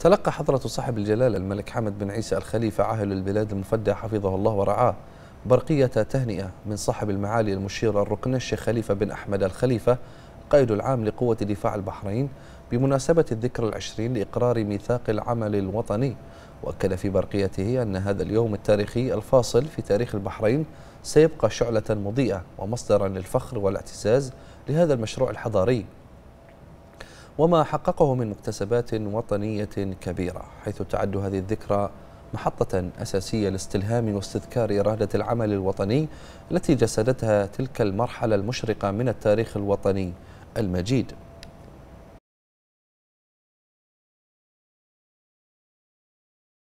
تلقى حضرة صاحب الجلالة الملك حمد بن عيسى الخليفة عاهل البلاد المفدى حفظه الله ورعاه برقية تهنئة من صاحب المعالي المشير الركن الشيخ خليفة بن أحمد الخليفة قائد العام لقوة دفاع البحرين بمناسبة الذكرى العشرين لإقرار ميثاق العمل الوطني وأكد في برقيته أن هذا اليوم التاريخي الفاصل في تاريخ البحرين سيبقى شعلة مضيئة ومصدرا للفخر والاعتزاز لهذا المشروع الحضاري وما حققه من مكتسبات وطنية كبيرة حيث تعد هذه الذكرى محطة أساسية لاستلهام واستذكار إرادة العمل الوطني التي جسدتها تلك المرحلة المشرقة من التاريخ الوطني المجيد